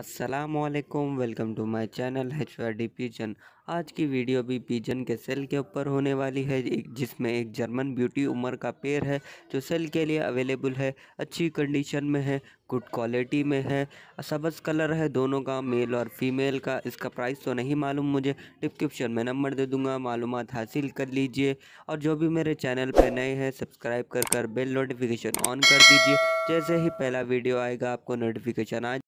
असलकम welcome to my channel H D pigeon आज की वीडियो भी पिजन के सेल के ऊपर होने वाली है जिसमें एक जर्मन ब्यूटी उमर का पेड़ है जो सेल के लिए अवेलेबल है अच्छी कंडीशन में है गुड क्वालिटी में है सबस कलर है दोनों का मेल और फीमेल का इसका प्राइस तो नहीं मालूम मुझे डिस्क्रिप्शन में नंबर दे दूंगा मालूम हासिल कर लीजिए और जो भी मेरे चैनल पर नए हैं सब्सक्राइब कर कर बेल नोटिफिकेशन ऑन कर दीजिए जैसे ही पहला वीडियो आएगा आपको नोटिफिकेशन आ